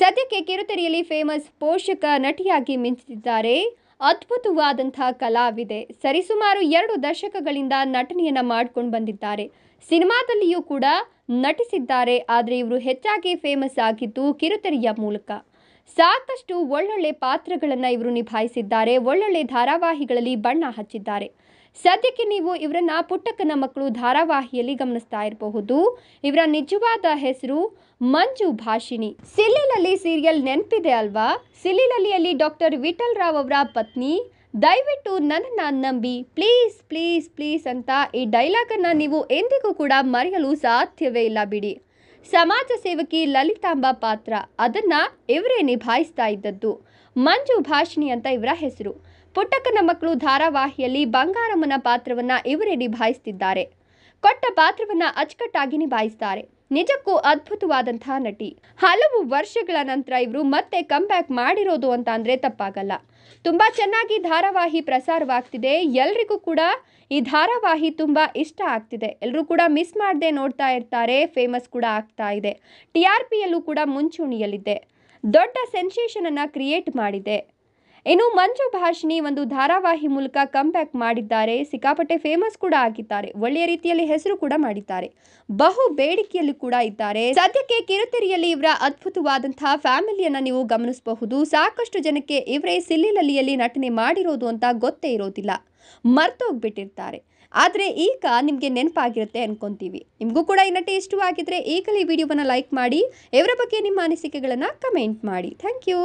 ಸದ್ಯಕ್ಕೆ ಕಿರುತೆರೆಯಲ್ಲಿ ಫೇಮಸ್ ಪೋಷಕ ನಟಿಯಾಗಿ ಮಿಂಚುತ್ತಿದ್ದಾರೆ ಅದ್ಭುತವಾದಂತಹ ಕಲಾವಿದೆ ಸರಿಸುಮಾರು ಎರಡು ದಶಕಗಳಿಂದ ನಟನೆಯನ್ನು ಮಾಡ್ಕೊಂಡು ಬಂದಿದ್ದಾರೆ ಸಿನಿಮಾದಲ್ಲಿಯೂ ಕೂಡ ನಟಿಸಿದ್ದಾರೆ ಆದರೆ ಇವರು ಹೆಚ್ಚಾಗಿ ಫೇಮಸ್ ಆಗಿದ್ದು ಕಿರುತೆರೆಯ ಮೂಲಕ ಸಾಕಷ್ಟು ಒಳ್ಳೊಳ್ಳೆ ಪಾತ್ರಗಳನ್ನು ಇವರು ನಿಭಾಯಿಸಿದ್ದಾರೆ ಒಳ್ಳೊಳ್ಳೆ ಧಾರಾವಾಹಿಗಳಲ್ಲಿ ಬಣ್ಣ ಹಚ್ಚಿದ್ದಾರೆ ಸದ್ಯಕ್ಕೆ ನೀವು ಇವರನ್ನ ಪುಟ್ಟಕ್ಕನ ಮಕ್ಕಳು ಧಾರಾವಾಹಿಯಲ್ಲಿ ಗಮನಿಸ್ತಾ ಇರಬಹುದು ಇವರ ನಿಜವಾದ ಹೆಸರು ಮಂಜು ಭಾಷಿಣಿ ಸಿಲಿಲಲ್ಲಿ ಸೀರಿಯಲ್ ನೆನಪಿದೆ ಅಲ್ವಾ ಸಿಲಿಲಲ್ಲಿಯಲ್ಲಿ ಡಾಕ್ಟರ್ ವಿಠಲ್ ರಾವ್ ಅವರ ಪತ್ನಿ ದಯವಿಟ್ಟು ನನ್ನನ್ನು ನಂಬಿ ಪ್ಲೀಸ್ ಪ್ಲೀಸ್ ಪ್ಲೀಸ್ ಅಂತ ಈ ಡೈಲಾಗನ್ನು ನೀವು ಎಂದಿಗೂ ಕೂಡ ಮರೆಯಲು ಸಾಧ್ಯವೇ ಇಲ್ಲ ಬಿಡಿ ಸಮಾಜ ಸೇವಕಿ ಲಲಿತಾಂಬ ಪಾತ್ರ ಅದನ್ನು ಇವರೇ ನಿಭಾಯಿಸ್ತಾ ಇದ್ದದ್ದು ಮಂಜು ಭಾಷಿಣಿ ಅಂತ ಇವರ ಹೆಸರು ಪುಟ್ಟಕ್ಕನ ಮಕ್ಕಳು ಧಾರಾವಾಹಿಯಲ್ಲಿ ಬಂಗಾರಮ್ಮನ ಪಾತ್ರವನ್ನ ಇವರೇ ನಿಭಾಯಿಸುತ್ತಿದ್ದಾರೆ ಕೊಟ್ಟ ಪಾತ್ರವನ್ನ ಅಚ್ಚುಕಟ್ಟಾಗಿ ನಿಭಾಯಿಸ್ತಾರೆ ನಿಜಕ್ಕೂ ಅದ್ಭುತವಾದಂತಹ ನಟಿ ಹಲವು ವರ್ಷಗಳ ನಂತರ ಇವರು ಮತ್ತೆ ಬ್ಯಾಕ್ ಮಾಡಿರೋದು ಅಂತ ಅಂದ್ರೆ ತಪ್ಪಾಗಲ್ಲ ತುಂಬಾ ಚೆನ್ನಾಗಿ ಧಾರಾವಾಹಿ ಪ್ರಸಾರವಾಗ್ತಿದೆ ಎಲ್ರಿಗೂ ಕೂಡ ಈ ಧಾರಾವಾಹಿ ತುಂಬಾ ಇಷ್ಟ ಆಗ್ತಿದೆ ಎಲ್ಲರೂ ಕೂಡ ಮಿಸ್ ಮಾಡದೆ ನೋಡ್ತಾ ಇರ್ತಾರೆ ಫೇಮಸ್ ಕೂಡ ಆಗ್ತಾ ಇದೆ ಟಿ ಆರ್ ಪಿಯಲ್ಲೂ ಕೂಡ ಮುಂಚೂಣಿಯಲ್ಲಿದೆ ದೊಡ್ಡ ಅನ್ನ ಕ್ರಿಯೇಟ್ ಮಾಡಿದೆ ಇನ್ನು ಮಂಜು ಭಾಷಿಣಿ ಒಂದು ಧಾರಾವಾಹಿ ಮೂಲಕ ಕಮ್ ಬ್ಯಾಕ್ ಮಾಡಿದ್ದಾರೆ ಸಿಕ್ಕಾಪಟ್ಟೆ ಫೇಮಸ್ ಕೂಡ ಆಗಿದ್ದಾರೆ ಒಳ್ಳೆಯ ರೀತಿಯಲ್ಲಿ ಹೆಸರು ಕೂಡ ಮಾಡಿದ್ದಾರೆ ಬಹು ಬೇಡಿಕೆಯಲ್ಲಿ ಕೂಡ ಇದ್ದಾರೆ ಸದ್ಯಕ್ಕೆ ಕಿರುತೆರೆಯಲ್ಲಿ ಇವರ ಅದ್ಭುತವಾದಂತಹ ಫ್ಯಾಮಿಲಿಯನ್ನ ನೀವು ಗಮನಿಸಬಹುದು ಸಾಕಷ್ಟು ಜನಕ್ಕೆ ಇವರೇ ಸಿಲ್ಲಿಲಲಿಯಲ್ಲಿ ನಟನೆ ಮಾಡಿರೋದು ಅಂತ ಗೊತ್ತೇ ಇರೋದಿಲ್ಲ ಮರ್ತೋಗ್ಬಿಟ್ಟಿರ್ತಾರೆ ಆದರೆ ಈಗ ನಿಮಗೆ ನೆನಪಾಗಿರುತ್ತೆ ಅನ್ಕೊಂತೀವಿ ನಿಮಗೂ ಕೂಡ ಈ ನಟಿ ಇಷ್ಟವಾಗಿದ್ರೆ ಈಗಲೇ ವಿಡಿಯೋವನ್ನ ವಿಡಿಯೋವನ್ನು ಲೈಕ್ ಮಾಡಿ ಇವರ ಬಗ್ಗೆ ನಿಮ್ಮ ಅನಿಸಿಕೆಗಳನ್ನು ಕಮೆಂಟ್ ಮಾಡಿ ಥ್ಯಾಂಕ್ ಯು